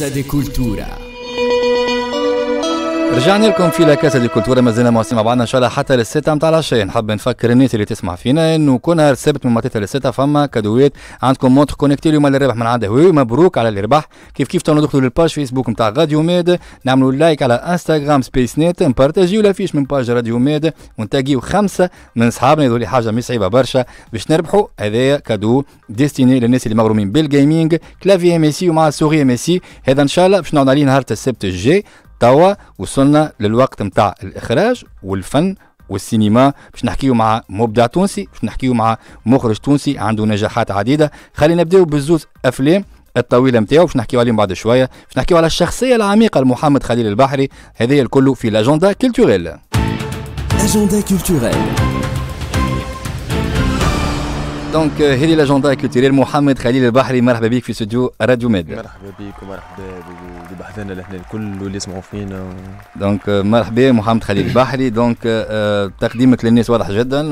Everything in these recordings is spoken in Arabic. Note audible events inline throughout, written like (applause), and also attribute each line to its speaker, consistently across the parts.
Speaker 1: Piazza de Cultura. رجعنا لكم في لاكاسا دي كولتورا مازلنا مواصلين مع بعضنا ان شاء الله حتى للستة نتاع العشاء نحب نفكر الناس اللي تسمع فينا انه كل نهار السبت من ثلاثة للستة فما كادوات عندكم مونتر كونكتي اليوم اللي ربح من عند هواوي مبروك على اللي ربح كيف كيف تو ندخلوا للباج فيسبوك نتاع راديو ميد نعملوا لايك على انستغرام سبيس نت نبارتاجيو لافيش من باج راديو ميد ونتاجيو خمسة من صحابنا يظهر حاجة مش صعيبة برشا باش نربحوا هذايا كادو ديستيني للناس اللي مغرومين بالجيمنج كلافي ام اس سي ومع سوري ام اس سي هذا ان شاء الله باش نعود عليه نهار السبت الجاي توا وصلنا للوقت نتاع الاخراج والفن والسينما باش نحكيو مع مبدع تونسي باش نحكيو مع مخرج تونسي عنده نجاحات عديده خلينا نبداو بزوز افلام الطويله نتاعو باش نحكيو عليهم بعد شويه باش نحكيو على الشخصيه العميقه لمحمد خليل البحري هذايا الكل في لاجندا كولتوريل لاجندا كولتوريل دونك هذه الاجندا كولتيريل محمد خليل البحري مرحبا بك في استوديو راديو ماده
Speaker 2: مرحبا بك ومرحبا ببحثنا لهنا الكل واللي يسمعوا فينا
Speaker 1: دونك مرحبا محمد خليل البحري دونك تقديمك للناس واضح جدا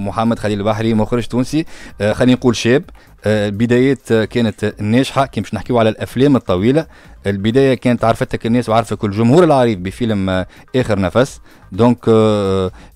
Speaker 1: محمد خليل البحري مخرج تونسي خلينا نقول شاب آه، بدايات آه، كانت ناجحه كي باش نحكيو على الافلام الطويله البدايه كانت عرفتك الناس وعرفك الجمهور العريض بفيلم آه، اخر نفس دونك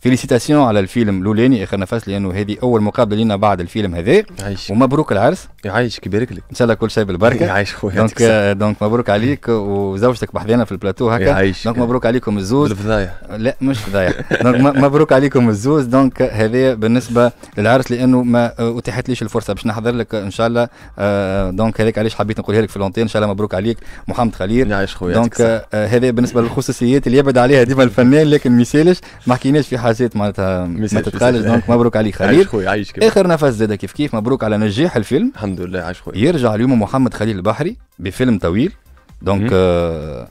Speaker 1: فيليسيتاسيون على الفيلم الاولاني اخر نفس لانه هذه اول مقابله لنا بعد الفيلم هذا ومبروك العرس يعيشك يبارك لك ان شاء الله كل شيء بالبركه يعيش خويا دونك دونك مبروك عليك وزوجتك بحذانا في البلاتو هكا دونك مبروك عليكم الزوز بالفضايع لا مش فضايا دونك مبروك عليكم الزوز دونك هذا بالنسبه للعرس لانه ما اتيحت ليش الفرصه باش نحضر لك لك ان شاء الله آه، آه، دونك هذاك علاش حبيت نقولها لك في لونتين ان شاء الله مبروك عليك محمد خليل نعيش خويا دونك آه، هذا بالنسبه للخصوصيات اللي يبعد عليها ديما الفنان لكن ما يسالش ما حكيناش في حاجات معناتها ما تتقالش دونك مبروك عليك خليل عايش خويا عايش كيف. اخر نفس زاد كيف كيف مبروك على نجاح الفيلم الحمد لله عايش خويا يرجع اليوم محمد خليل البحري بفيلم طويل دونك آه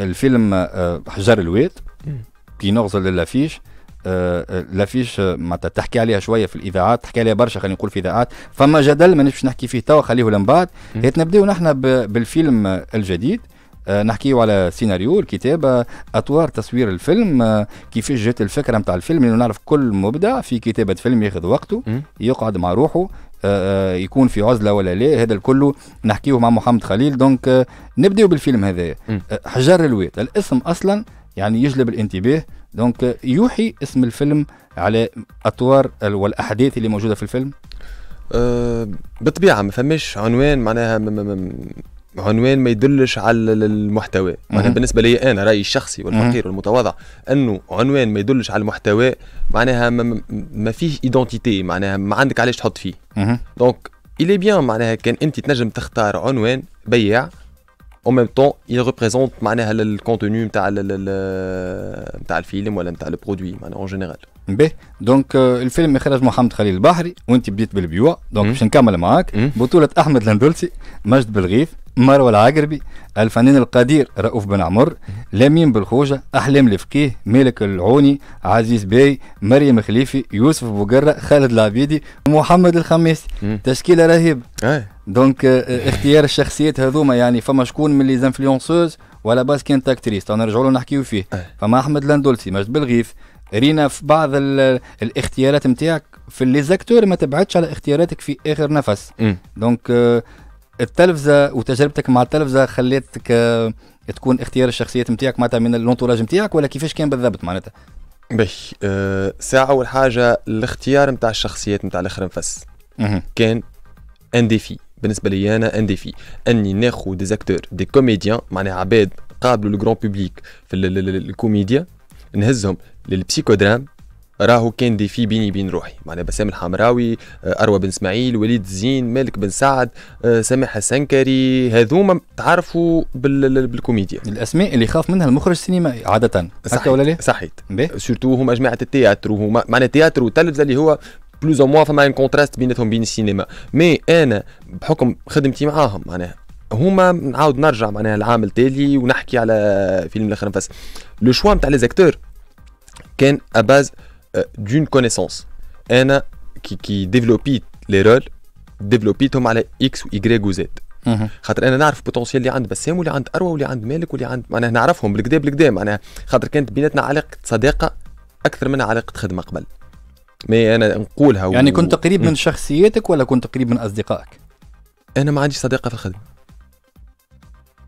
Speaker 1: الفيلم آه حجر الواد كي نغزل للافيش لافيش آه، معناتها تحكي عليها شويه في الاذاعات تحكي عليها برشا خلينا نقول في اذاعات فما جدل ما نبش نحكي فيه توا خليه لمن بعد نبداو نحن بالفيلم الجديد آه، نحكيو على سيناريو الكتابة أطوار تصوير الفيلم آه، كيفاش جات الفكرة نتاع الفيلم لأنه نعرف كل مبدع في كتابة فيلم ياخذ وقته يقعد مع روحه يكون في عزلة ولا لا هذا الكل نحكيه مع محمد خليل دونك نبداو بالفيلم هذا حجر الواد الاسم أصلا يعني يجلب الانتباه دونك يوحي اسم الفيلم على اطوار والاحداث اللي موجوده في الفيلم
Speaker 2: أه بطبيعه ما فماش عنوان معناها عنوان ما يدلش على المحتوى معناها بالنسبه لي انا رايي الشخصي والفقير والمتواضع انه عنوان ما يدلش على المحتوى معناها ما, ما فيه ايدونتيتي معناها ما عندك علاش تحط فيه دونك الي بيان معناها كان انت تنجم تختار عنوان بياع او ميم طون il représente معناها الكونتوني نتاع نتاع الفيلم ولا نتاع البرودوي معناها اون جينيرال
Speaker 1: باهي دونك الفيلم اخراج محمد خليل البحري وانت بديت بالبيوع دونك باش نكمل معاك بطولة احمد الندلسي مجد بالغيف مروة العقربي الفنان القدير رؤوف بن عمر لامين بالخوجة أحلام الفقيه مالك العوني عزيز باي مريم خليفي يوسف بوقرة خالد العبيدي ومحمد الخميس تشكيلة رهيبة دونك euh, اختيار الشخصيات هذوما يعني فما شكون من لي زانفلونسوز ولا باس كانت اكتريس تو نرجعوا له نحكيو فيه فما احمد لاندولسي مجد بالغيث رينا في بعض الاختيارات نتاعك في لي زاكتور ما تبعدش على اختياراتك في اخر نفس دونك euh, التلفزه وتجربتك مع التلفزه خليتك آه، تكون اختيار الشخصيات نتاعك معناتها من لونتوراج نتاعك ولا كيفاش كان بالضبط معناتها
Speaker 2: باهي آه، ساعه اول حاجه الاختيار نتاع الشخصيات نتاع الاخر نفس كان ان ديفي بالنسبه لي انا ان في اني ناخو دي زاكتور دي كوميديان معناها عباد قابلوا الجرون بوبليك في الكوميديا نهزهم للبسيكودرام راهو كان ديفي بيني بين روحي معناها بسام الحمراوي آه، اروى بن اسماعيل وليد الزين مالك بن سعد آه، سامح السنكري هذوما تعرفوا بالكوميديا الاسماء اللي خاف منها المخرج السينمائي عاده صحيح ولا لا صحيت سورتو هما جماعه التياترو هما معناها التياترو والتلفزه اللي هو بلوز او موا فما ان كونتراست بيناتهم بين السينما مي انا بحكم خدمتي معاهم معناها هما نعاود نرجع معناها العام التالي ونحكي على فيلم الاخر نفس لو شوا نتاع لي زاكتور كان اباز دون كونيسونس انا كي كي ديفلوبيت لي رول ديفلوبيتهم على اكس واي وزد خاطر انا نعرف البوتنسيال اللي عند بسام واللي عند اروى واللي عند مالك واللي عند معناها نعرفهم بالكدا بالكدا معناها خاطر كانت بيناتنا علاقه صداقه اكثر من علاقه خدمه قبل ما انا نقولها يعني كنت قريب من شخصيتك ولا كنت قريب من اصدقائك؟ انا ما عنديش صديقه في الخدمه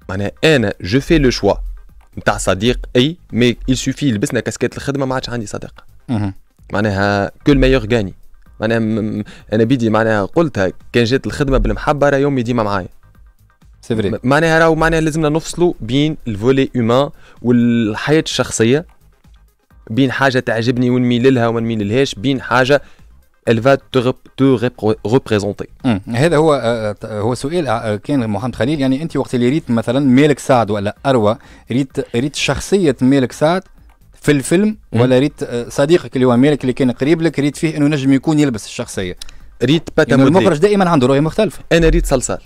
Speaker 2: معناها انا جو في لو شوا نتاع صديق اي مي يل سوفي لبسنا كاسكيت الخدمه ما عادش عندي صديق معناها كل ما يغاني معناها م... انا بيدي معناها قلتها كان جات الخدمه بالمحبه راه يومي ديما معايا سي فري معناها راهو معناها لازمنا نفصلوا بين الفولي هيومان والحياه الشخصيه بين حاجه تعجبني ونميل لها وما نميللهاش بين حاجه الفا تو ريبريزونتي هذا هو آه، آه، هو سؤال آه، كان محمد خليل يعني انت وقت اللي ريت مثلا مالك
Speaker 1: سعد ولا اروى ريت ريت شخصيه مالك سعد في الفيلم ولا ريت صديقك اللي هو مالك اللي كان قريب لك ريت فيه انه نجم يكون يلبس الشخصيه ريت باتا يعني المخرج
Speaker 2: دائما عنده رؤيه مختلفه انا ريت صلصال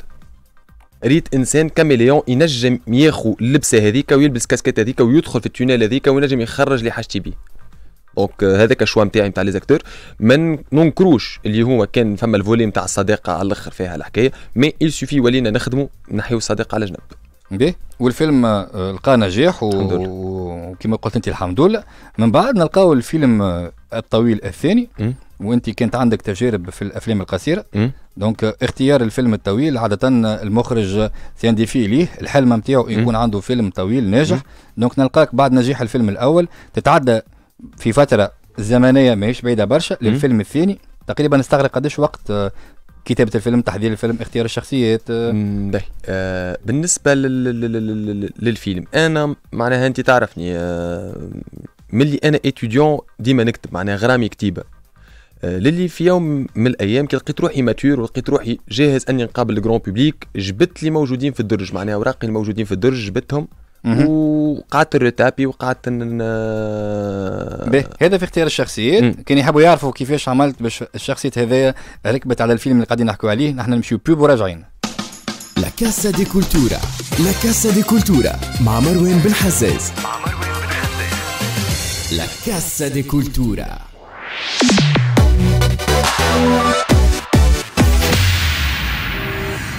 Speaker 2: ريت انسان كاميليون ينجم ياخو اللبسه هذيك ويلبس كاسكيت هذيك ويدخل في التونيل هذيك وينجم يخرج اللي حاجتي بيه دونك euh, هذاك الشوا نتاعي نتاع لي زاكتور ما ننكروش اللي هو كان فما الفولي نتاع الصداقه على الاخر فيها الحكايه مي يل سوفي ولينا نخدموا نحيو الصداقه على جنب به
Speaker 1: والفيلم آه، لقى نجاح وكما قلت انت الحمد لله من بعد نلقاو الفيلم آه، الطويل الثاني وانت كانت عندك تجارب في الافلام القصيره دونك اختيار الفيلم الطويل عاده المخرج سيانديفي ليه الحلم نتاعو يكون عنده فيلم طويل ناجح دونك نلقاك بعد نجاح الفيلم الاول تتعدى في فتره زمنيه ماهيش بعيده برشا للفيلم الثاني تقريبا استغرق قداش وقت آه،
Speaker 2: كتابة الفيلم تحضير الفيلم اختيار الشخصيات آه, آه، بالنسبة للفيلم أنا معناها أنت تعرفني آه ملي أنا اتيديون ديما نكتب معناها غرامي كتيبة آه، للي في يوم من الايام كي لقيت روحي ماتور ولقيت روحي جاهز اني نقابل الجرون بوبليك جبت اللي موجودين في الدرج معناها اوراقي الموجودين في الدرج جبتهم وقعدت الرتابي وقعدت ان
Speaker 1: هذا في اختيار الشخصيات كان يحبوا يعرفوا كيفاش عملت باش الشخصيات هذايا ركبت على الفيلم اللي قاعدين نحكوا عليه نحن نمشيو بيوب وراجعين لا كاسا دي كولتورا لا كاسا دي
Speaker 2: كولتورا مع مروان بن حزاز
Speaker 1: مع مروان بن حزاز لا كاسا دي كولتورا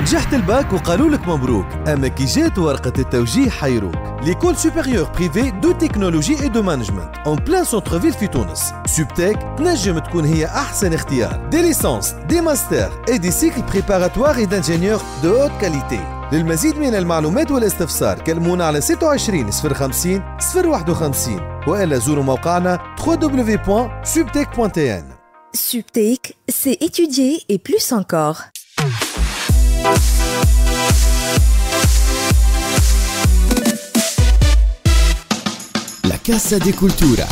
Speaker 2: نجحت الباك وقالوا لك مبروك اما كي جات ورقه التوجيه حيروك ليكول سوبيريور بريفي دو تكنولوجي اي دو مانجمنت اون بلان سونتر فيل في تونس سوبتيك تنجم تكون هي احسن اختيار دي ليسونس دي ماستر اي دي سيكل بريباراتوار اي دانجينيور دو هوت كاليتي للمزيد من المعلومات والاستفسار كلمونا على 26 050 051 والا زوروا موقعنا www.subtech.tn Subtech, c'est étudier et plus encore.
Speaker 1: La Casa de Cultura.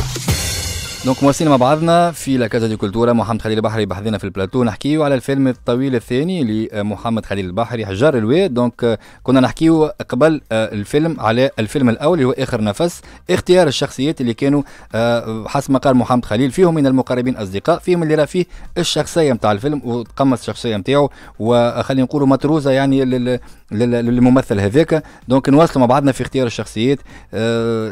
Speaker 1: دونك مواصلين مع بعضنا في لا كازا دي كولتورا محمد خليل البحري بحثنا في البلاتو نحكيو على الفيلم الطويل الثاني لمحمد خليل البحري حجار الواد دونك كنا نحكيو قبل euh, الفيلم على الفيلم الاول اللي هو اخر نفس اختيار الشخصيات اللي كانوا euh, حسب ما قال محمد خليل فيهم من المقربين اصدقاء فيهم اللي راه فيه الشخصيه نتاع الفيلم وتقمص الشخصيه نتاعو وخلينا نقولوا متروزه يعني للممثل هذاك دونك نواصلوا مع بعضنا في اختيار الشخصيات euh،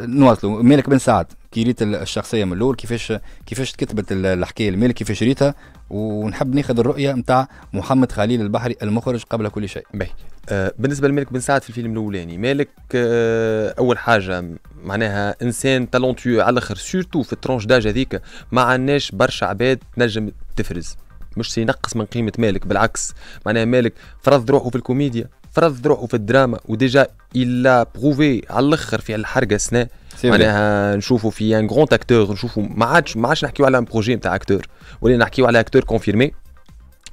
Speaker 1: نواصلوا مالك بن سعد كي ريت الشخصيه من الاول كيفاش كيفاش تكتبت الحكايه المال كيفاش ريتها ونحب ناخذ الرؤيه نتاع
Speaker 2: محمد خليل البحري المخرج قبل كل شيء. باهي آه بالنسبه لمالك بن سعد في الفيلم الاولاني مالك آه اول حاجه معناها انسان تالونتيو على الاخر سورتو في الترونش داج هذيك ما عندناش برشا عباد تنجم تفرز مش ينقص من قيمه مالك بالعكس معناها مالك فرض روحه في الكوميديا فرض روحه في الدراما وديجا الا بروفي على الاخر في الحرقه سنه معناها نشوفوا في ان غرون اكتور نشوفوا ما عادش ما عادش نحكيو على ان بروجي نتاع اكتور ولينا نحكيو على اكتور كونفيرمي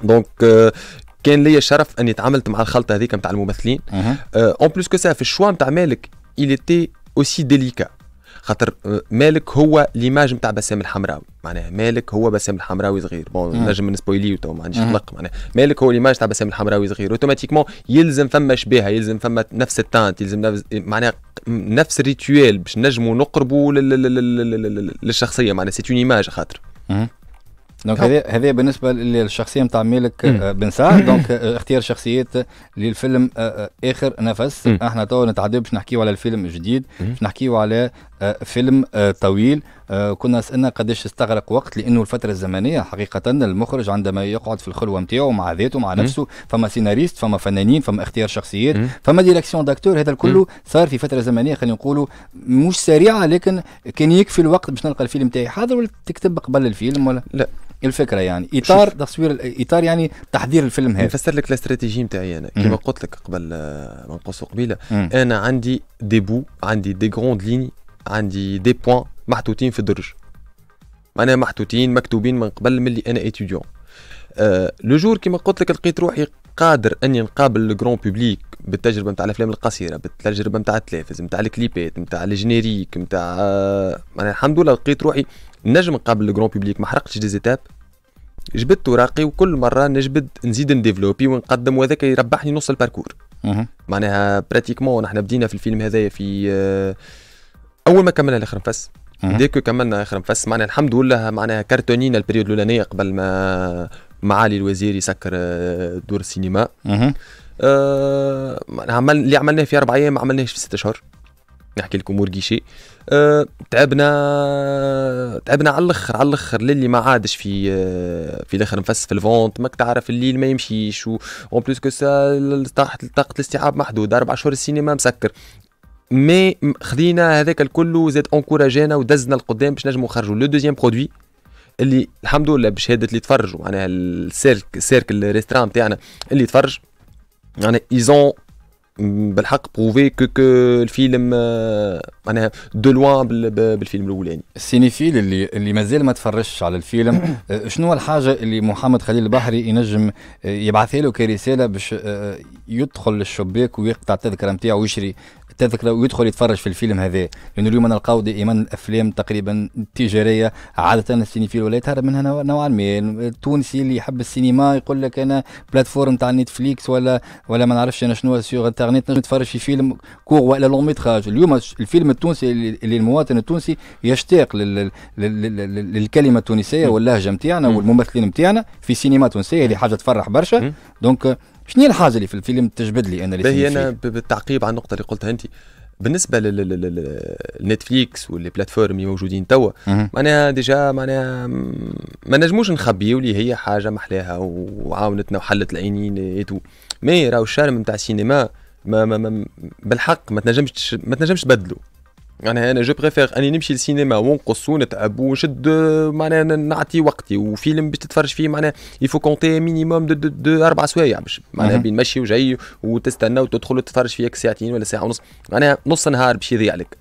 Speaker 2: دونك كان ليا الشرف اني تعاملت مع الخلطه هذيك نتاع الممثلين اون بليس كو سا في الشوا نتاع مالك il était aussi délicat. خاطر euh, مالك هو ليماج نتاع بسام الحمراوي معناها مالك هو بسام الحمراوي صغير بون نجم نسبويلي تو ما عنديش قلق معناها مالك هو ليماج نتاع بسام الحمراوي صغير اوتوماتيكمون يلزم فما شبيهه يلزم فما نفس التانت يلزم نفس معناها نفس الريتويال باش نجموا نقربوا للشخصيه معناها سيت اون ايماج خاطر
Speaker 1: دونك هذا هذا بالنسبه للشخصيه نتاع مالك آه، بن سعد دونك آه، اختيار شخصيات للفيلم آه، اخر نفس احنا تو نتعدى باش نحكيو على الفيلم الجديد باش نحكيو على آه، فيلم آه، طويل آه، كنا سالنا قداش استغرق وقت لانه الفتره الزمنيه حقيقه المخرج عندما يقعد في الخلوه نتاعو مع ذاته مع نفسه فما سيناريست فما فنانين فما اختيار شخصيات فما ديريكسيون داكتور هذا الكل صار في فتره زمنيه خلينا نقولوا مش سريعه لكن كان يكفي الوقت باش نلقى الفيلم تاعي حاضر ولا تكتب قبل الفيلم ولا لا الفكره يعني اطار تصوير اطار يعني تحضير
Speaker 2: الفيلم هذا نفسر لك الاستراتيجيه نتاعي انا كما قلت لك قبل ما نقصوا قبيله انا عندي دي بو عندي دي غروند ليني عندي دي بوان محطوطين في الدرج معناها محطوطين مكتوبين من قبل ملي انا اتيديون أه لو جور كيما قلت لك لقيت روحي قادر اني نقابل الجرون بوبليك بالتجربه نتاع الافلام القصيره بالتجربه نتاع التلافز نتاع الكليبات نتاع الجينيريك نتاع أه معناها الحمد لله لقيت روحي نجم نقابل الجرون بوبليك ما حرقتش دي زيتاب جبدت وراقي وكل مره نجبد نزيد نديفلوبي ونقدم وهذاك يربحني نص الباركور معناها براتيكمون نحن بدينا في الفيلم هذايا في آه، اول ما كملنا الاخر نفس ديكو كملنا اخر نفس معناها الحمد لله معناها كرتونينا البريود الاولانيه قبل ما معالي الوزير يسكر آه، دور السينما آه عمل اللي عملناه في اربع ايام ما عملناهش في ست اشهر نحكي لكم ورقيشي أه تعبنا تعبنا على الاخر على الاخر للي ما عادش في آه، في الاخر نفس في الفونت ماك تعرف الليل ما يمشيش اون بليس كو سا طاقه الاستيعاب محدوده اربع شهور السينما مسكر مي خذينا هذاك الكل وزاد انكوراجينا ودزنا القدام باش نجموا نخرجوا لو دوزيام برودوي اللي الحمد لله بشهاده اللي تفرجوا معناها السيرك سيركل ريستران تاعنا اللي تفرج يعني ايزون بالحق بروفي كو كو الفيلم معناها دو لوان بالفيلم الاولاني السينيفيل اللي اللي
Speaker 1: مازال ما تفرجش على الفيلم (coughs) شنو الحاجه اللي محمد خليل البحري ينجم يبعثها له كرساله باش آه، يدخل للشباك ويقطع التذكره نتاعو ويشري تذكره ويدخل يتفرج في الفيلم هذا لانه اليوم نلقاو دائما الافلام تقريبا التجاريه عاده السينيفيل ولا يتهرب منها نوعا ما التونسي اللي يحب السينما يقول لك انا بلاتفورم تاع نتفليكس ولا ولا ما نعرفش انا شنو سيغ انترنت نتفرج في فيلم كور ولا لون ميتراج اليوم الفيلم التونسي اللي المواطن التونسي يشتاق لل... لل... لل... للكلمه التونسيه واللهجه نتاعنا والممثلين نتاعنا في سينما تونسيه اللي حاجه تفرح برشا
Speaker 2: دونك شنو هي الحاجه اللي في الفيلم تجبد لي انا اللي انا بالتعقيب على النقطه اللي قلتها انت بالنسبه للنتفليكس والبلاتفورم اللي موجودين توا معناها ديجا معناها ما نجموش نخبيو اللي هي حاجه محلاها وعاونتنا وحلت العينين ايتو مي راهو الشارم نتاع السينما ما ما ما بالحق ما تنجمش ما تنجمش تبدلو معناها يعني انا جو بريفير اني نمشي للسينما ونقص ونتعب ونشد معناها نعطي وقتي وفيلم باش تتفرج فيه معناها يفو كونتي مينيموم دو, دو, دو اربع سوايع باش معناها بين مشي وجاي وتستنى وتدخل وتتفرج فيك ساعتين ولا ساعه ونص معناها نص نهار باش يضيع لك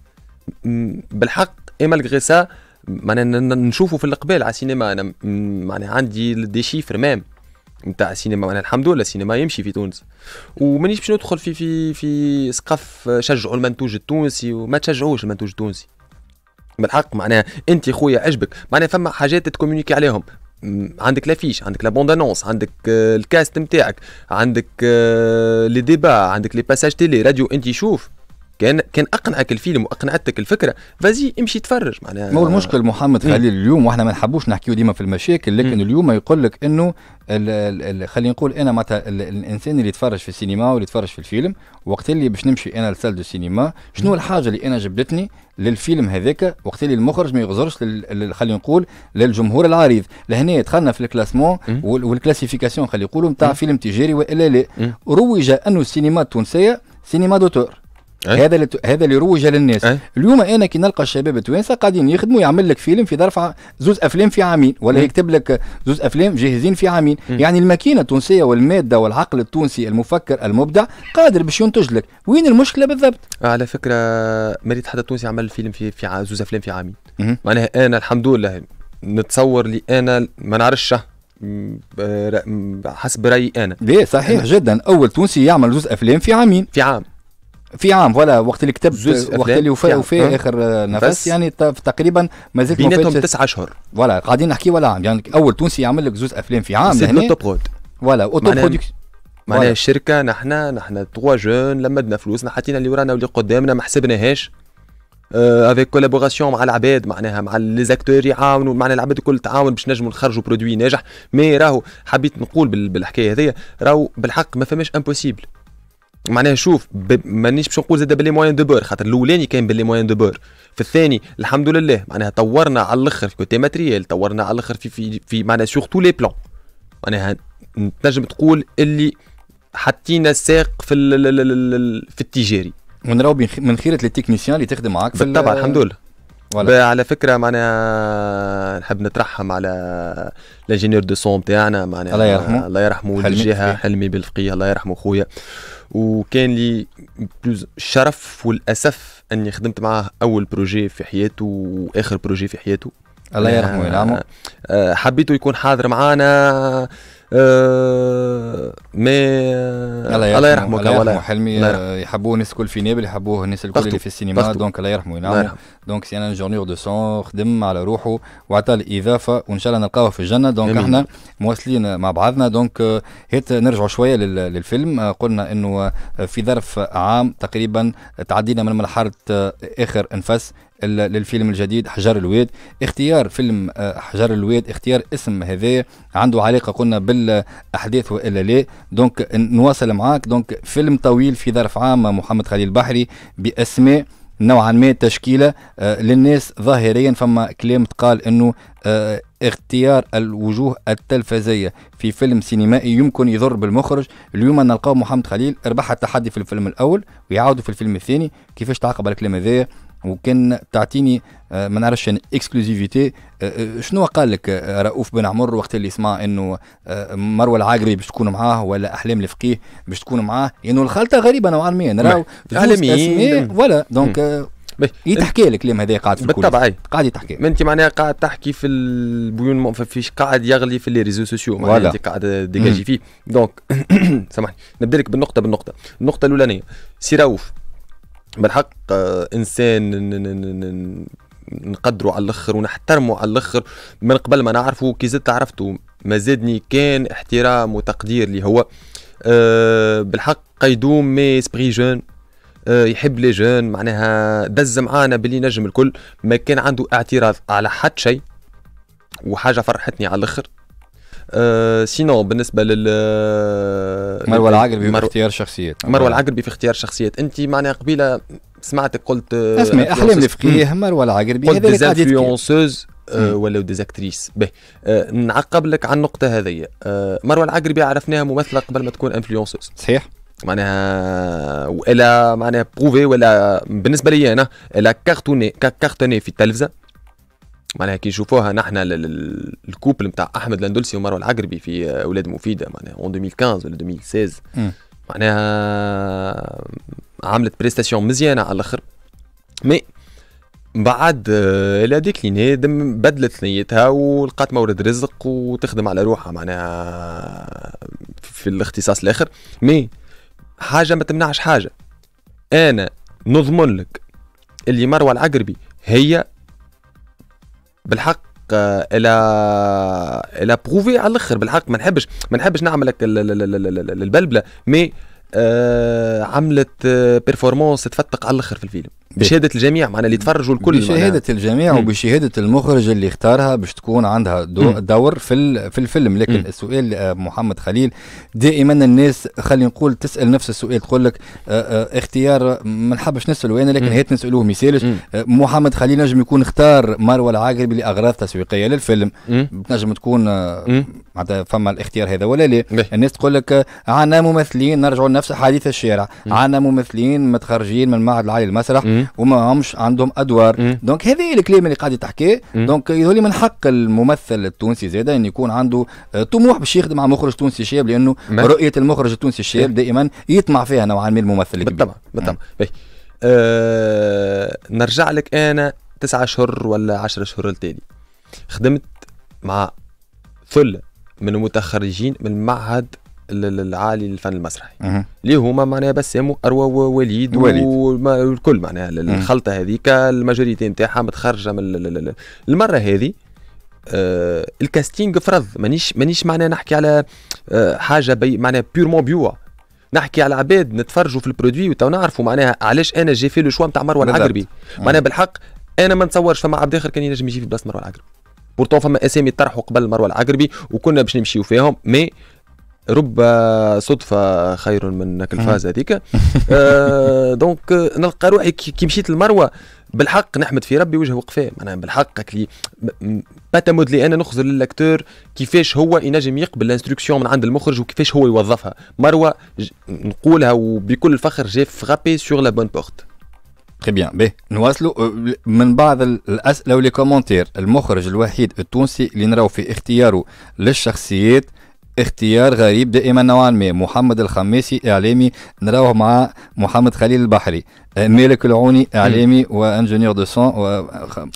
Speaker 2: بالحق اي مالغري سا معناها نشوفوا في القبال على السينما انا معناها عندي دي شيفر مام نتاع السينما انا الحمد لله السينما يمشي في تونس ومانيش باش ندخل في في في سقف شجعوا المنتوج التونسي وما تشجعوش المنتوج التونسي بالحق معناها انت خويا عجبك معناها فما حاجات تكومونيكي عليهم عندك لافيش عندك لابوندانونس انونس عندك آه، الكاست نتاعك عندك لي آه، ديبا عندك لي باساج تيلي راديو انت شوف كان كان اقنعك الفيلم واقنعتك الفكره فازي امشي تفرج معناها ما هو
Speaker 1: المشكل محمد خليل اليوم واحنا ما نحبوش نحكيو ديما في المشاكل لكن اليوم يقول لك انه خلينا نقول انا معناتها الانسان اللي يتفرج في السينما واللي يتفرج في الفيلم وقت اللي باش نمشي انا لسال دو سينما شنو الحاجه اللي انا جبدتني للفيلم هذاك وقت اللي المخرج ما يغزرش خلينا نقول للجمهور العريض لهنا دخلنا في الكلاسمون والكلاسيفيكاسيون خلينا نقولوا نتاع فيلم تجاري والا لا روج انه السينما التونسيه سينما دوتور هذا إيه؟ لت... هذا اللي روج للناس أي. اليوم انا كي نلقى الشباب التوانسه قاعدين يخدموا يعمل لك فيلم في ظرف زوز افلام في عامين ولا م. إيه؟ يكتب لك زوز افلام جاهزين في عامين م. إيه؟ يعني الماكينه التونسيه والماده
Speaker 2: والعقل التونسي
Speaker 1: المفكر المبدع قادر باش ينتج لك وين المشكله بالضبط
Speaker 2: على فكره مريت حتى تونسي عمل فيلم في في زوز افلام في عامين معناها انا الحمد لله نتصور لي انا ما نعرفش حسب رايي انا ليه صحيح أنا. جدا اول تونسي يعمل زوز افلام في عامين في عام في عام ولا وقت
Speaker 1: اللي كتبت وقت اللي وفى وفى اخر نفس يعني تقريبا ما زلت بيناتهم تسع اشهر
Speaker 2: فوالا قاعدين نحكي ولا عام يعني اول تونسي يعمل لك زوز افلام في عام سي لوتوبرود يعني. فوالا اوتو برودكسيون معناها الشركه نحن نحن توا جون لمدنا فلوسنا حطينا اللي ورانا واللي قدامنا ما حسبناهاش افيك آه، كولابوراسيون مع العباد معناها مع لي زاكتور يعاونوا معناها العباد الكل تعاون باش نجموا نخرجوا برودوي ناجح مي راهو حبيت نقول بالحكايه هذيا راهو بالحق ما فماش امبوسيبل معناها شوف مانيش باش نقول زاد بلي موان دو بور خاطر الاولاني كان بلي موان دو بور في الثاني الحمد لله معناها طورنا على الاخر في كوتي ماتريال طورنا على الاخر في في, في معناها سور تو لي بلون معناها تنجم تقول اللي حطينا الساق في ال في التجاري ونراو من خيره لي التكنيسيان اللي تخدم معاك في بالطبع الحمد لله ولا. على فكره معناها نحب نترحم على لانجينيور دو سون تاعنا معناها الله يرحمه الله يرحمه حلمي بالفقيه الله يرحمه خويا وكان لي بلوز الشرف والاسف اني خدمت معاه اول بروجي في حياته واخر بروجي في حياته الله يرحمه آه، ويلعمه آه، حبيته يكون حاضر معانا آه، مي آه، الله, الله يرحمه الله يرحمه حلمي
Speaker 1: آه، يحبوه الناس الكل في نابل يحبوه الناس الكل اللي في السينما دونك الله يرحمه ينعم دونك سي ان جورنيور دو سون خدم على روحه وعطى الاضافه وان شاء الله نلقاوه في الجنه دونك احنا مواصلين مع بعضنا دونك هيت نرجعوا شويه للفيلم قلنا انه في ظرف عام تقريبا تعدينا من مرحله اخر انفاس للفيلم الجديد حجر الواد اختيار فيلم آه، حجر الواد اختيار اسم هذا عنده علاقة قلنا بالأحداث وإلا لا دونك نواصل معاك دونك فيلم طويل في ظرف عام محمد خليل بحري بأسماء نوعا ما تشكيله آه، للناس ظاهريا فما كلام تقال انه آه، اختيار الوجوه التلفزيه في فيلم سينمائي يمكن يضر بالمخرج اليوم نلقاو محمد خليل ربح التحدي في الفيلم الاول ويعاودوا في الفيلم الثاني كيفاش تعاقب على الكلام هذايا وكان تعطيني آه، ما نعرفش اكسكلوزيفيتي يعني آه، آه، شنو قال لك رؤوف بن عمر وقت اللي سمع انه مروه العاقري باش تكون معاه ولا احلام الفقيه باش تكون معاه لانه يعني الخلطه غريبه نوعا ما نراو نعم. اسماء نعم. ولا دونك تحكي لك الكلام هذا قاعد في بالطبع
Speaker 2: اي قاعد يتحكي ما انت معناها قاعد تحكي في البيون فيش قاعد يغلي في لي ريزو سوسيو معناها انت قاعد ديجاجي فيه دونك (clears throat) سامحني نبدا لك بالنقطه بالنقطه النقطه الاولانيه سي رؤوف بالحق آه، انسان نقدره على الاخر ونحترمه على الاخر من قبل ما نعرفه كي زدت عرفته ما زادني كان احترام وتقدير لي هو آه، بالحق قيدوم مي اسبري جون آه، يحب لي جون معناها دز معانا باللي نجم الكل ما كان عنده اعتراض على حد شيء وحاجه فرحتني على الاخر سينون آه، سينو بالنسبه لل آه، مروى العقربي في اختيار شخصيات مروى العقربي في اختيار شخصيات انت معناها قبيله سمعتك قلت آه، اسمي احلام الفقيه مروى العقربي قلت ديزانفلونسوز ولا ديزاكتريس به نعقب لك على النقطه هذه مروى العقربي عرفناها ممثله قبل ما تكون انفلونسوز صحيح معناها ولا معناها بروفي ولا بالنسبه لي انا الا كارتوني كارتوني في التلفزه معناها كي نشوفوها نحن الكوبل نتاع احمد الاندلسي ومروى العقربي في اولاد مفيده معناها اون 2015 ولا 2016 معناها عملت بريستاسيون مزيانه على الاخر مي بعد آه، لا ديكليني بدلت ثنيتها ولقات مورد رزق وتخدم على روحها معناها في الاختصاص الاخر مي حاجه ما تمنعش حاجه انا نضمن لك اللي مروى العقربي هي بالحق آه، الى الى بروفي على الاخر بالحق ما نحبش ما نحبش نعمل لك البلبله مي آه عملت بيرفورمانس آه، تفتق على الاخر في الفيلم بشهاده الجميع معناها اللي تفرجوا الكل بشهاده معناها. الجميع
Speaker 1: وبشهاده المخرج اللي اختارها باش تكون عندها دور في في الفيلم لكن م. السؤال آه، محمد خليل دائما الناس خلينا نقول تسال نفس السؤال تقول لك آه، آه، اختيار ما نحبش نساله انا لكن هات نسالوه ما يسالش محمد خليل نجم يكون اختار مروه العاقربي لاغراض تسويقيه للفيلم نجم تكون معناتها فما الاختيار هذا ولا لا الناس تقول لك عندنا ممثلين نرجعوا لنفس حديث الشارع عندنا ممثلين متخرجين من المعهد العالي للمسرح وما همش عندهم ادوار دونك هذا الكلام اللي قاعد تحكيه دونك يظهر من حق الممثل التونسي زاده ان يكون عنده آه، طموح باش يخدم مع مخرج تونسي شاب لانه رؤيه
Speaker 2: المخرج التونسي الشاب دائما يطمع فيها نوعا ما الممثل بالطبع بالطبع أه نرجع لك انا تسعة اشهر ولا عشرة اشهر التالي خدمت مع ثله من المتخرجين من معهد العالي للفن المسرحي اللي هما معناها بسام واروى ووليد والكل معناها الخلطه هذيك الماجوريتي نتاعها متخرجه من المره هذه آه الكاستينغ فرض مانيش مانيش معناها نحكي على آه حاجه بي معناها بيورمون بيوا نحكي على عباد نتفرجوا في البرودوي وتو نعرفوا معناها علاش انا جي في لو شوا نتاع مروان العقربي معناها بالحق انا ما نتصورش فما عبد اخر كان ينجم يجي في بلاصه مروان العقربي بورتون فما اسامي طرحوا قبل مروان العقربي وكنا باش نمشيو فيهم مي رب صدفه خير من الفاز هذيك (laughs) آه دونك نلقى روحي كي مشيت لمروه بالحق نحمد في ربي وجهه وقفاه معناها بالحق كلي باتامود لي انا نخزر للاكتور كيفاش هو ينجم يقبل الانستركسيون من عند المخرج وكيفاش هو يوظفها مروه نقولها وبكل فخر جي فرابي سور لا بون بورت
Speaker 1: تري بيان به نواصلوا من بعض الاسئله ولي كومونتير المخرج الوحيد التونسي اللي نراو في اختياره للشخصيات اختيار غريب دائما نوعا ما محمد الخماسي اعلامي نراوه مع محمد خليل البحري مالك العوني اعلامي وانجينيور دو سون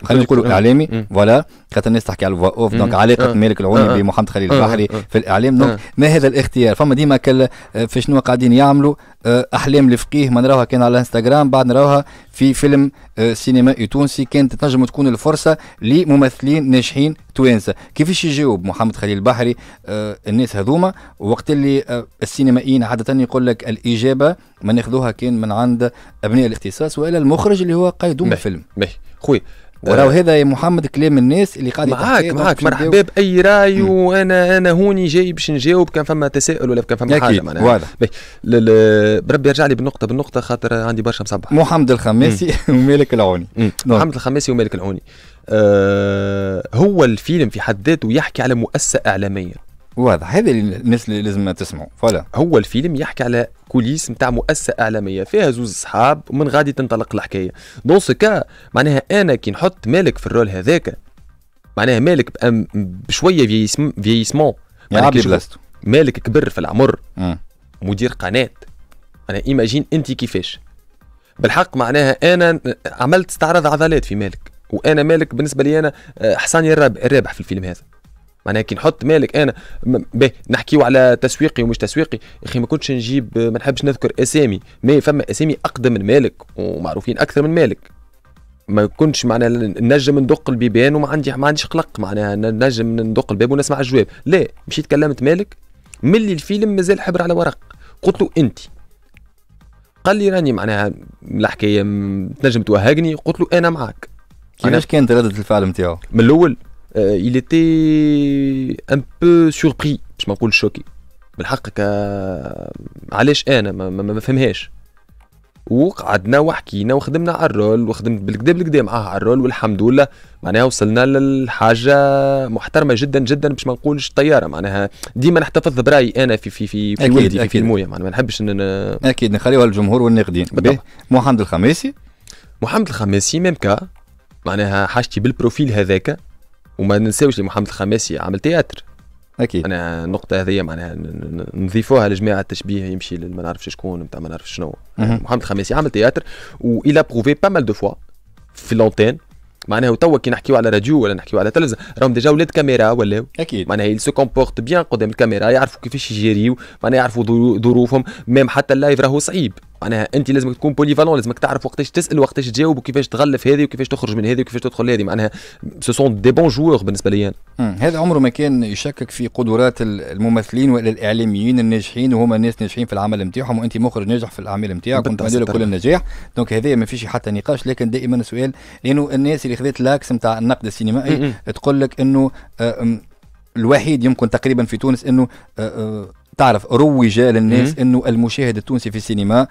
Speaker 1: خلينا نقولوا اعلامي فوالا خاطر الناس تحكي على الفوا اوف دونك علاقه آه. مالك العوني آه. بمحمد خليل البحري آه. في الاعلام دونك ما هذا الاختيار فما ديما كل في شنو قاعدين يعملوا احلام الفقيه ما نراوها كان على انستغرام بعد نراوها في فيلم سينمائي تونسي كانت تنجم تكون الفرصه لممثلين ناجحين توانسه كيفاش يجاوب محمد خليل البحري الناس هذوما وقت اللي السينمائيين عاده يقول لك الاجابه ما ناخذوها كان من عند ابناء الاختصاص والا المخرج اللي هو قيدوم الفيلم
Speaker 2: باهي خويا وراو آه،
Speaker 1: هذا يا محمد كلام الناس اللي قاعد معاك معاك مرحبا
Speaker 2: باي راي وانا انا هوني جاي باش نجاوب كان فما تساؤل ولا كان فما حاجه معناها واضح بربي يرجع لي بالنقطه بالنقطه خاطر عندي برشا مصبح محمد الخماسي (laughs) ومالك العوني نعم. محمد الخماسي ومالك العوني آه هو الفيلم في حد ذاته يحكي على مؤسسه اعلاميه واضح هذا الناس اللي لازم تسمعوا فوالا هو الفيلم يحكي على كوليس نتاع مؤسسه اعلاميه فيها زوز اصحاب ومن غادي تنطلق الحكايه دون سكا معناها انا كي نحط مالك في الرول هذاك معناها مالك بشويه فييسمون يعني مالك كبر في العمر م. مدير قناه انا ايماجين انت كيفاش بالحق معناها انا عملت استعراض عضلات في مالك وانا مالك بالنسبه لي انا حصاني آه، الرابح, الرابح في الفيلم هذا معناها كي نحط مالك انا باهي نحكيو على تسويقي ومش تسويقي يا اخي ما كنتش نجيب ما نحبش نذكر اسامي ما فما اسامي اقدم من مالك ومعروفين اكثر من مالك ما كنتش معناها نجم ندق البيبان وما عندي ما عنديش قلق معناها نجم ندق الباب ونسمع الجواب لا مشيت كلمت مالك ملي الفيلم مازال حبر على ورق قلت له انت قال لي راني معناها الحكايه تنجم توهقني قلت له انا معاك كيفاش كانت ردة الفعل نتاعو؟ من الاول euh, il était un peu surpris باش ما نقولش شوكي بالحق ك علاش انا ما, ما, ما فهمهاش وقعدنا وحكينا وخدمنا على الرول وخدمت بالكدا بالكدا معاه على الرول والحمد لله معناها وصلنا للحاجه محترمه جدا جدا باش ما نقولش طياره معناها ديما نحتفظ برايي انا في في في في أكيد ولدي أكيد في المويه معناها ما نحبش ان اكيد نخليوها للجمهور والناقدين محمد الخميسي محمد الخميسي ميم كا معناها حاجتي بالبروفيل هذاك وما ننساوش محمد الخماسي عمل تياتر اكيد انا النقطه هذه معناها نضيفوها لجماعه التشبيه يمشي ما نعرفش شكون نتاع ما نعرفش شنو يعني محمد الخماسي عمل تياتر وإلا بروفي با مال دو فوا في لونتين معناها توا كي نحكيو على راديو ولا نحكيو على تلفزه راهم ديجا ولاد كاميرا ولا اكيد معناها يل سو كومبورت بيان قدام الكاميرا يعرفوا كيفاش يجيريو معناها يعرفوا ظروفهم ميم حتى اللايف راهو صعيب معناها انت لازمك تكون بوليفالون لازمك تعرف وقتاش تسال وقتاش تجاوب وكيفاش تغلف هذه وكيفاش تخرج من هذه وكيفاش تدخل هذه معناها سو سون دي بون جوور بالنسبه لي انا هذا عمره ما كان يشكك في قدرات الممثلين ولا الاعلاميين الناجحين وهما
Speaker 1: ناس ناجحين في العمل نتاعهم وانت مخرج ناجح في الاعمال نتاعك كنت لك كل النجاح دونك هذا ما فيش حتى نقاش لكن دائما السؤال لانه الناس اللي خذت لاكس نتاع النقد السينمائي تقول لك انه آه، الوحيد يمكن تقريبا في تونس انه آه، آه، تعرف روج للناس انه المشاهد التونسي في السينما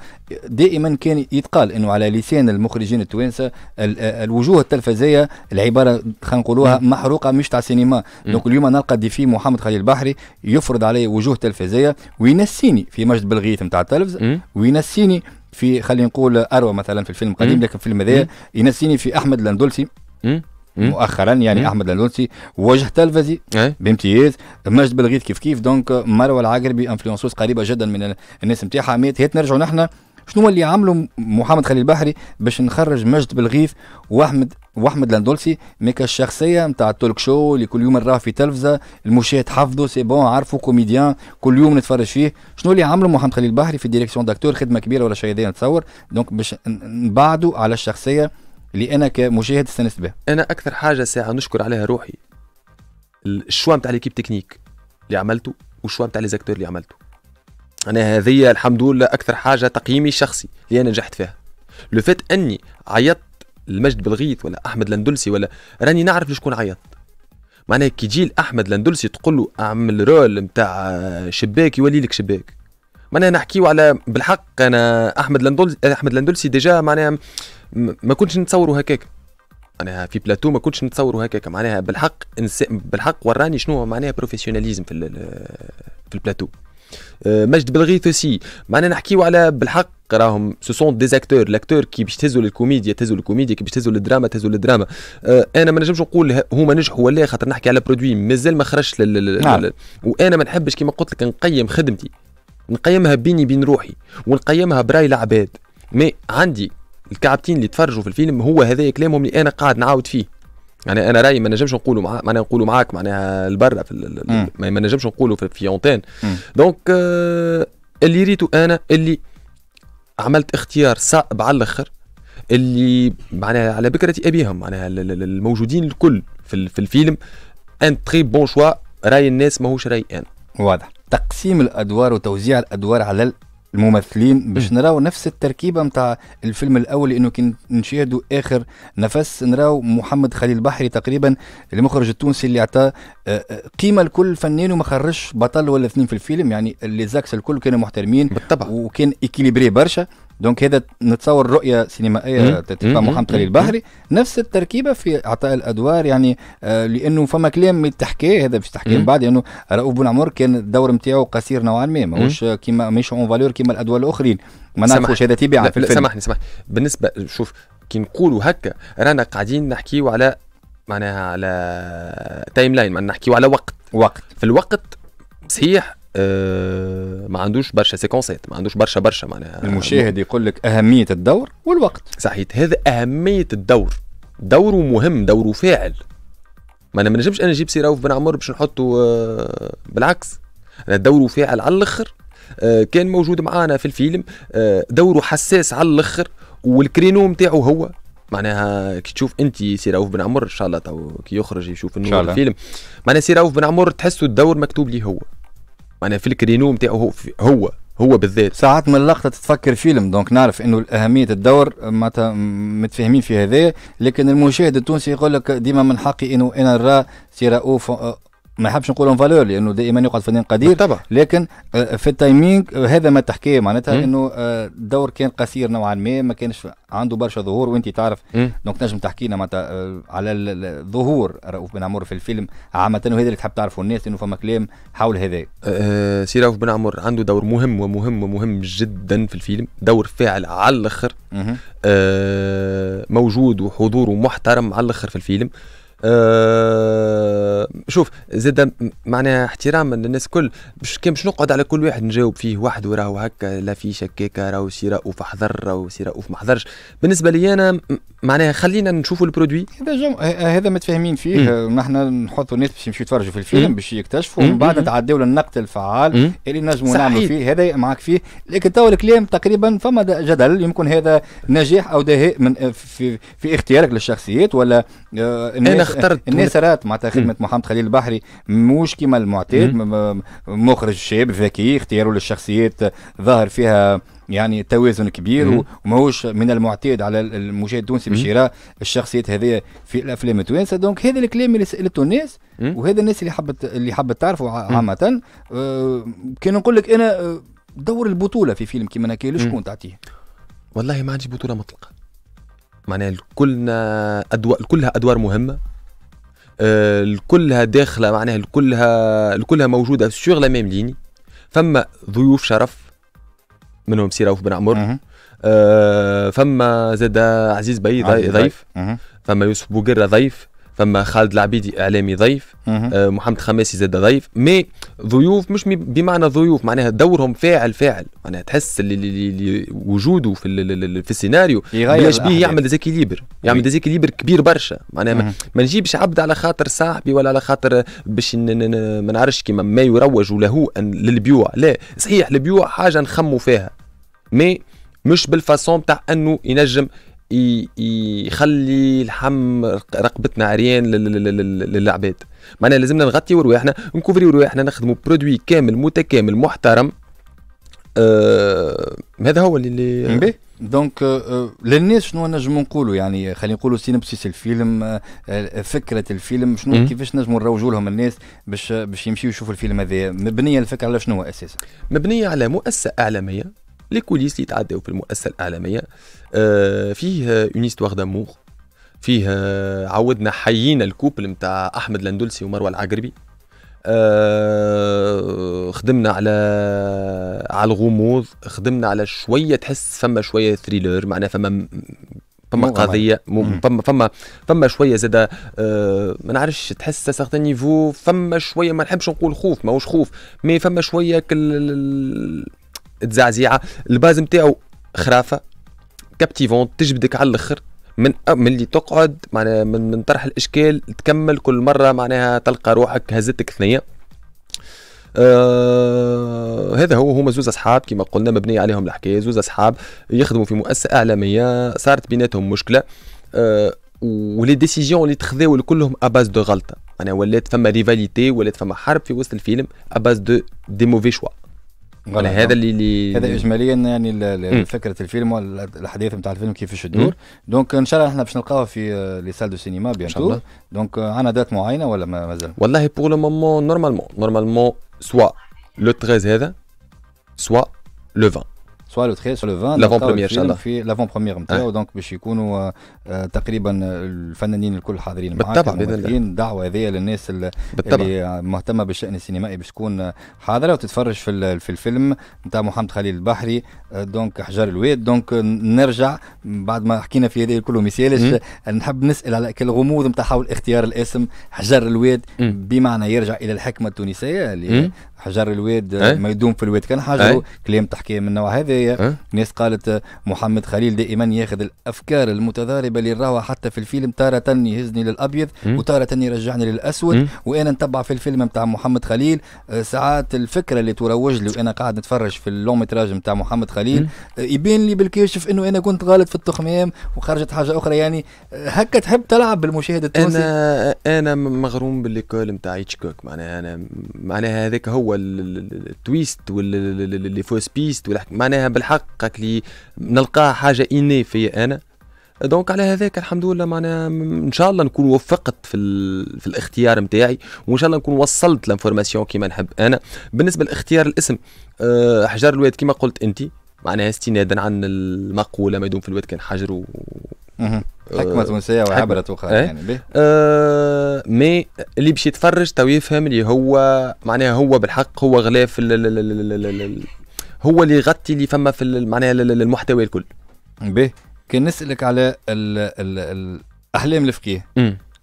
Speaker 1: دائما كان يتقال انه على لسان المخرجين التوانسه الوجوه التلفزيه العباره خلينا نقولوها محروقه مش تاع سينما دونك اليوم نلقى دي في محمد خليل البحري يفرض علي وجوه تلفزيه وينسيني في مجد بالغيث نتاع التلفزه وينسيني في خلينا نقول اروى مثلا في الفيلم القديم لكن الفيلم هذا ينسيني في احمد لندلسي مؤخرا يعني مم. احمد اللونسي وجه تلفزي بامتياز مجد بلغيث كيف كيف دونك مروه العقربي انفلونسوس قريبه جدا من الناس نتاعها ميت هيت نرجعوا نحن شنو اللي عملوا محمد خليل البحري باش نخرج مجد بلغيث واحمد واحمد لاندولسي ميكا الشخصيه نتاع التولك شو اللي كل يوم نراه في تلفزه المشاهد حفظه سي بون عارفه كوميديان كل يوم نتفرج فيه شنو اللي عملوا محمد خليل البحري في ديريكسيون داكتور خدمه كبيره ولا شيء نتصور دونك باش نبعدوا على
Speaker 2: الشخصيه اللي انا كمشاهد استانست بها انا اكثر حاجه ساعه نشكر عليها روحي الشوا نتاع ليكيب تكنيك اللي عملته والشوا نتاع لي زاكتور اللي عملته انا هذه الحمد لله اكثر حاجه تقييمي الشخصي اللي انا نجحت فيها لو فات اني عيطت المجد بالغيط ولا احمد لندلسي ولا راني نعرف لشكون عيطت معناها كي تجي لاحمد لندلسي تقول له اعمل رول نتاع شباك يولي لك شباك معناها نحكيو على بالحق انا احمد لندلسي احمد لندلسي ديجا معناها ما كنتش نتصوره هكاك معناها في بلاتو ما كنتش نتصوره هكاك معناها بالحق انس... بالحق وراني شنو معناها بروفيسيوناليزم في في البلاتو آه، مجد بالغيث سي معناها نحكيو على بالحق راهم سو سون ديزاكتور لاكتور كي باش تهزوا للكوميديا تهزوا للكوميديا كي باش تهزوا للدراما تهزوا للدراما أه انا ما نجمش نقول هما نجحوا ولا خاطر نحكي على برودوي مازال ما خرجش نعم. وانا ما نحبش كيما قلت لك نقيم خدمتي نقيمها بيني بين روحي ونقيمها براي العباد مي عندي الكعبتين اللي تفرجوا في الفيلم هو هذايا كلامهم اللي انا قاعد نعاود فيه يعني انا رايي ما نجمش نقولوا مع معناها نقولوا معاك معناها البرة في ال... ما نجمش نقولوا في, في اونتين دونك آه euh, اللي ريتو انا اللي عملت اختيار صعب على الاخر اللي معناها على بكره ابيهم معناها الموجودين الكل في, في الفيلم ان تري بون شوا راي الناس ماهوش راي انا واضح تقسيم الادوار وتوزيع
Speaker 1: الادوار على الممثلين باش نراو نفس التركيبه نتاع الفيلم الاول لانه كي نشاهدوا اخر نفس نراو محمد خليل البحري تقريبا المخرج التونسي اللي اعطى آه، آه، قيمه لكل فنان وما خرجش بطل ولا اثنين في الفيلم يعني لي زاكس الكل كانوا محترمين بالطبع وكان اكيليبري برشا دونك هذا نتصور رؤيه سينمائيه تتبع محمد خليل البحري نفس التركيبه في اعطاء الادوار يعني آه لانه فما كلام تحكي هذا باش تحكي من بعد لانه يعني رؤوف بن عمر كان الدور نتاعو قصير نوعا ما ماهوش كيما
Speaker 2: ماهيش اون فالور كيما الادوار الاخرين ما نعرفوش هذا تبيعه في الفيلم سامحني سامحني بالنسبه شوف كي نقولوا هكا رانا قاعدين نحكيو على معناها على تايم لاين معناها نحكيو على وقت وقت في الوقت صحيح آه، ما عندوش برشا سيكونسات ما عندوش برشا برشا معناها المشاهد يقول لك اهميه الدور والوقت صحيح هذا اهميه الدور دوره مهم دوره فاعل ما انا ما نجمش انا نجيب سيراوف بن عمر باش نحطه آه، بالعكس انا دوره فاعل على الاخر آه، كان موجود معانا في الفيلم دوره حساس على الاخر والكرينو نتاعو هو معناها كي تشوف انت سيراوف بن عمر ان شاء الله تو كي يخرج يشوف النور الفيلم معناها سيراوف بن عمر تحسه الدور مكتوب ليه هو معناها في الكرينو نتاعو هو, هو
Speaker 1: هو بالذات ساعات من اللقطه تتفكر فيلم دونك نعرف انه اهميه الدور معناتها متفاهمين في هذا لكن المشاهد التونسي يقول لك ديما من حقي انه انا نرى سي رؤوف ما نحبش نقول اون فالور لانه دائما يقعد فنان قدير طبعا لكن آه، في التايمينغ آه، هذا ما تحكيه معناتها انه الدور آه، كان قصير نوعا ما ما كانش عنده برشا ظهور وانت تعرف دونك نجم تحكي لنا معناتها على ظهور رؤوف بن عمر في الفيلم عامه وهذا اللي تحب تعرفه الناس انه فما كلام حول هذا
Speaker 2: أه سي رؤوف بن عمر عنده دور مهم ومهم ومهم جدا في الفيلم دور فاعل على الاخر أه موجود وحضوره محترم على الاخر في الفيلم أه أه، شوف زاد معناها احتراما للناس الكل باش كان باش نقعد على كل واحد نجاوب فيه واحد وراه هكا لا في شكاكة راهو سي رؤوف حضر راهو سي رؤوف ما حضرش بالنسبه لي انا معناها خلينا نشوفوا البرودوي هذا جم...
Speaker 1: هذا متفاهمين
Speaker 2: فيه أه، نحن نحطوا الناس
Speaker 1: باش يمشيو يتفرجوا في الفيلم باش يكتشفوا ومن بعد نتعداو للنقد الفعال مم. اللي نجموا نعملوا فيه هذا معك فيه لكن تو الكلام تقريبا فما جدل يمكن هذا نجاح او دهاء من في, في اختيارك للشخصيات ولا آه، الناس انا اخترت الناس رات معناتها خدمه محمد خليل البحري مش كما المعتاد مخرج شاب ذكي اختياره للشخصيات ظهر فيها يعني توازن كبير وماهوش من المعتاد على المشاهد التونسي باش يرى الشخصيات هذه في الافلام التوانسه دونك هذا الكلام اللي سالته الناس وهذا الناس اللي حبت اللي حبت تعرفه عامه آه كان نقول لك انا آه، دور البطوله في فيلم كيما هكا شكون تعطيه؟
Speaker 2: والله ما عنديش بطوله مطلقه معناها كلنا أدوار كلها أدوار مهمة آه، كلها داخلة معناها كلها كلها موجودة سور لا ميم ليني فما ضيوف شرف منهم سي رؤوف بن عمر آه، فما زاد عزيز بي ضيف فما يوسف بوقرة ضيف فما خالد العبيدي اعلامي ضيف آه محمد خماسي زاد ضيف مي ضيوف مش بمعنى ضيوف معناها دورهم فاعل فاعل معناها تحس اللي اللي وجوده في في السيناريو بلاش بيه يعمل ديزيكيليبر يعمل ديزيكيليبر كبير برشا معناها ما, ما نجيبش عبد على خاطر صاحبي ولا على خاطر باش ما نعرفش كيما ما يروج له للبيوع لا صحيح البيوع حاجه نخموا فيها مي مش بالفاسون تاع انه ينجم يخلي الحم رقبتنا عريان للعباد معناها لازمنا نغطي رواحنا نكوفري رواحنا نخدموا برودوي كامل متكامل محترم آه هذا هو اللي اللي دونك آه، آه، للناس شنو نجموا
Speaker 1: نقولوا يعني خلينا نقولوا سينبسيس الفيلم آه، فكره الفيلم شنو كيفاش نجموا نروجوا لهم الناس باش باش يمشيوا يشوفوا الفيلم هذا مبنيه الفكره على شنو اساسا مبنيه على مؤسسه
Speaker 2: اعلاميه لي كوليس اللي يتعداو في المؤسسه الاعلاميه آه، فيه اون استوار دامور فيه آه، عودنا حيينا الكوبل نتاع احمد لندلسي ومروى العقربي آه، خدمنا على على الغموض خدمنا على شويه تحس فما شويه ثريلر معناها فما فما قضيه فما فما فما شويه زاده أه ما نعرفش تحس سارتان نيفو فما شويه ما نحبش نقول خوف ماهوش خوف مي فما شويه كل تزعزيعه الباز نتاعو خرافه كابتيفون تجبدك على الاخر من من اللي تقعد معناها من, من طرح الاشكال تكمل كل مره معناها تلقى روحك هزتك ثنيه آه هذا هو هما زوز اصحاب كما قلنا مبنيه عليهم الحكايه زوز اصحاب يخدموا في مؤسسه اعلاميه صارت بيناتهم مشكله آه ولي ديسيجيون اللي تخذاو كلهم اباز دو غلطه انا ولات فما ريفاليتي ولات فما حرب في وسط الفيلم اباز دو دي موفي شوا يعني هذا اللي اللي هذا اجماليا
Speaker 1: يعني فكره الفيلم والاحداث نتاع الفيلم كيفاش تدور دونك ان شاء الله احنا باش نلقاوها في آه، لي سال دو سينما بيان شاء الله دونك آه، عندنا دات معينه ولا مازال والله
Speaker 2: بور لو مومون نورمالمون نورمالمون سوا لو 13 هذا سوا لو 20
Speaker 1: soit le 13 soit le 20 لافون بروميير في لافون بروميير نتاعو دونك باش يكونوا آه، آه، تقريبا آه، الفنانين الكل حاضرين معاك بالطبع باذن الله دعوه هذه للناس اللي مهتمه بالشان السينمائي باش تكون حاضره وتتفرج في في الفيلم نتاع محمد خليل البحري دونك حجر الواد دونك نرجع بعد ما حكينا في هذا كله مثالش نحب نسال على الغموض نتاع حول اختيار الاسم حجر الواد بمعنى يرجع الى الحكمه التونسيه اللي حجر الواد ما يدوم في الواد كان حجره كلام تحكيه من النوع هذا هذايا أه؟ ناس قالت آه، محمد خليل دائما ياخذ الافكار المتضاربه اللي راوها حتى في الفيلم تارة يهزني للابيض وتارة يرجعني للاسود وانا نتبع في الفيلم نتاع محمد خليل آه، ساعات الفكره اللي تروج لي وانا قاعد نتفرج في اللون متراج نتاع محمد خليل آه، يبين لي بالكشف انه انا كنت غلط في التخمام وخرجت حاجه اخرى يعني هكا تحب تلعب بالمشاهد التونسي
Speaker 2: انا انا مغروم بالليكول نتاع كوك معناها انا معناها هذاك هو التويست واللي فوس بيست معناها بالحق اللي نلقاه حاجه اني فيا انا دونك على هذاك الحمد لله معناها ان شاء الله نكون وفقت في في الاختيار نتاعي وان شاء الله نكون وصلت لانفورماسيون كيما نحب انا بالنسبه لاختيار الاسم أه حجر الواد كيما قلت انت معناها استنادا عن المقوله ما يدوم في الواد كان حجر و... آه،
Speaker 1: حكمة تونسية وعبرة أخرى إيه. يعني به
Speaker 2: آه مي اللي باش يتفرج تو يفهم اللي هو معناها هو بالحق هو غلاف هو اللي يغطي اللي فما في معناها المحتوى الكل باهي كان نسالك على الـ
Speaker 1: الـ الـ الاحلام الفقيه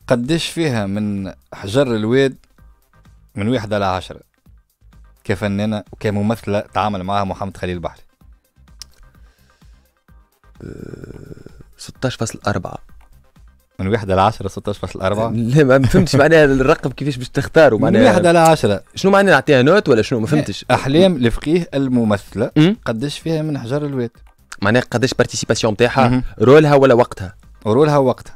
Speaker 1: قديش فيها من حجر الواد من واحد على عشرة كفنانة وكممثلة تعامل معها محمد خليل البحري 16.4 أه، من واحدة لعشرة 10 فاصل 4
Speaker 2: لا ما فهمتش معناها الرقم كيفاش باش تختاروا معناها من واحدة 10 شنو معناها نعطيها نوت ولا شنو ما فهمتش أحلام الفقيه الممثلة قداش فيها من حجر الواد معناها قداش بارتيسيباسيون نتاعها رولها ولا وقتها رولها ووقتها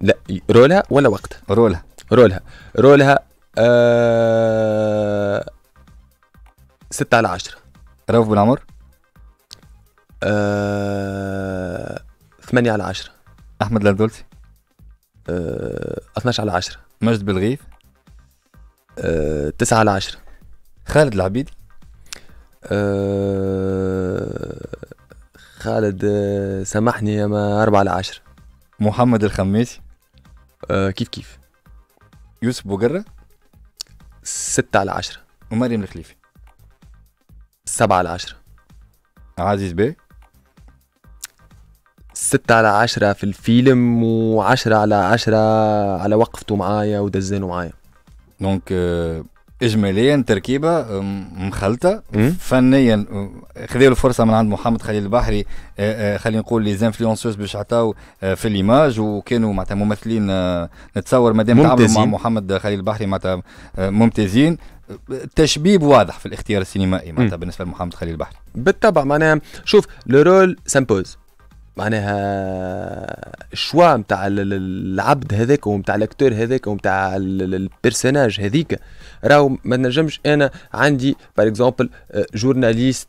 Speaker 2: لا رولها ولا وقتها رولها رولها رولها آه... 6 على 10 رؤوف بالعمر عمر آه... ثمانية على 10 أحمد لندولسي 12 على 10 مجد بلغيث 9 آه، على 10 خالد العبيد آه، خالد آه، سامحني يا 4 على 10 محمد الخميسي كيف كيف يوسف بوقرة 6 على 10 ومريم الخليفي 7 على 10 عزيز بيه ستة على عشرة في الفيلم وعشرة على عشرة على وقفته معايا ودزانه معايا
Speaker 1: دونك آه، اجماليا تركيبه مخلطه فنيا آه، خذوا الفرصه من عند محمد خليل البحري آه، خلينا نقول لي زانفلونسوس باش عطاو في ليماج وكانوا معناتها ممثلين نتصور مادام تعاملوا مع محمد خليل البحري معناتها ممتازين التشبيب واضح في الاختيار السينمائي معناتها بالنسبه لمحمد خليل البحري
Speaker 2: بالطبع معناها شوف لو رول سامبوز معناها الشوا نتاع العبد هذاك ومتاع الاكتور هذاك ومتاع البيرسوناج هذيك راهو ما نجمش انا عندي باغ اكزومبل جورناليست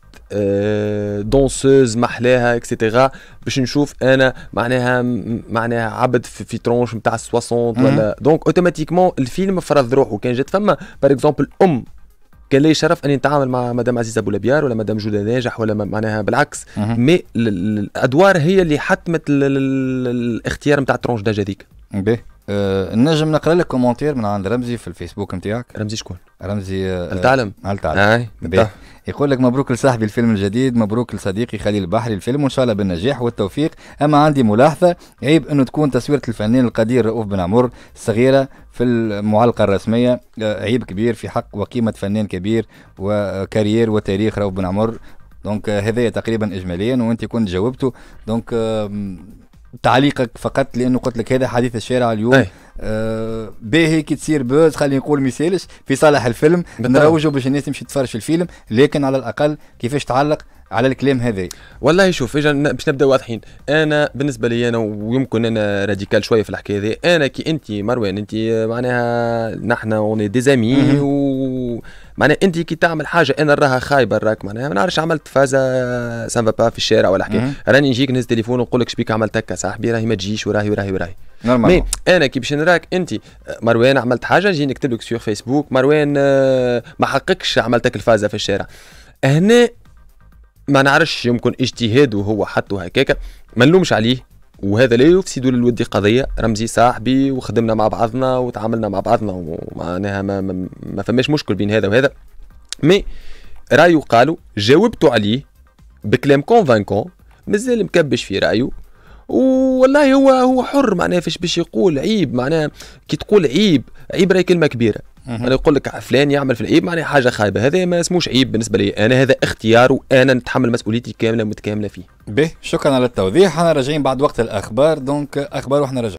Speaker 2: دونسوز محلاها اكسيتيرا باش نشوف انا معناها معناها عبد في, في ترونش نتاع 60 ولا دونك اوتوماتيكمون الفيلم فرض روحه كان جات فما باغ اكزومبل ام كان لي شرف اني نتعامل مع مدام عزيزه ابو لبيار ولا مدام جوده ناجح ولا معناها بالعكس مي الادوار هي اللي حتمت الاختيار نتاع الترونج داج هذيك أه نجم نقرا لك كومنتير من عند رمزي في الفيسبوك
Speaker 1: نتاعك رمزي شكون؟ رمزي أه هل تعلم؟ هل تعلم؟ اي آه. يقول لك مبروك لصاحبي الفيلم الجديد مبروك لصديقي خليل البحري الفيلم وان شاء الله بالنجاح والتوفيق اما عندي ملاحظه عيب انه تكون تصويره الفنان القدير رؤوف بن عمر صغيره في المعلقه الرسميه آه، عيب كبير في حق وقيمه فنان كبير وكارير وتاريخ رؤوف بن عمر دونك آه، هذايا تقريبا اجماليا وانت كنت جاوبته دونك آه، تعليقك فقط لانه قلت لك هذا حديث الشارع اليوم أي. آه باهي كي تصير بوز خلينا نقول مثالش في صالح الفيلم نروجوا باش الناس تمشي تفرش في الفيلم لكن على الاقل كيفاش تعلق
Speaker 2: على الكلام هذا والله شوف اجا باش نبدا واضحين انا بالنسبه لي انا ويمكن انا راديكال شويه في الحكايه هذه انا كي انت مروان انت معناها نحن اوني ديزامي و معناها انت كي تعمل حاجه انا راها خايبه راك معناها ما نعرفش عملت فازا سان با في الشارع ولا حكايه راني نجيك نهز تليفون ونقول لك شبيك عملت هكا صاحبي راهي ما تجيش وراهي وراهي وراهي مي انا كي باش نراك انت مروان عملت حاجه نجي نكتب لك سور فيسبوك مروان آه، ما حققش عملتك الفازه في الشارع هنا ما نعرفش يمكن اجتهاده هو حطه هكاك ما نلومش عليه وهذا لا يفسد للودي قضيه رمزي صاحبي وخدمنا مع بعضنا وتعاملنا مع بعضنا ومعناها ما, ما, ما فماش مشكل بين هذا وهذا مي رايه قالوا جاوبتوا عليه بكلام كونفانكون مازال مكبش في رايه والله هو هو حر معناها فاش باش يقول عيب معناها كي تقول عيب عيب راهي كلمه كبيره انا يقول لك فلان يعمل في العيب معناها حاجه خايبه هذا ما اسموش عيب بالنسبه لي انا هذا اختيار وانا نتحمل مسؤوليتي كامله متكامله فيه به شكرا على التوضيح احنا راجعين بعد وقت الاخبار دونك اخبار واحنا راجعين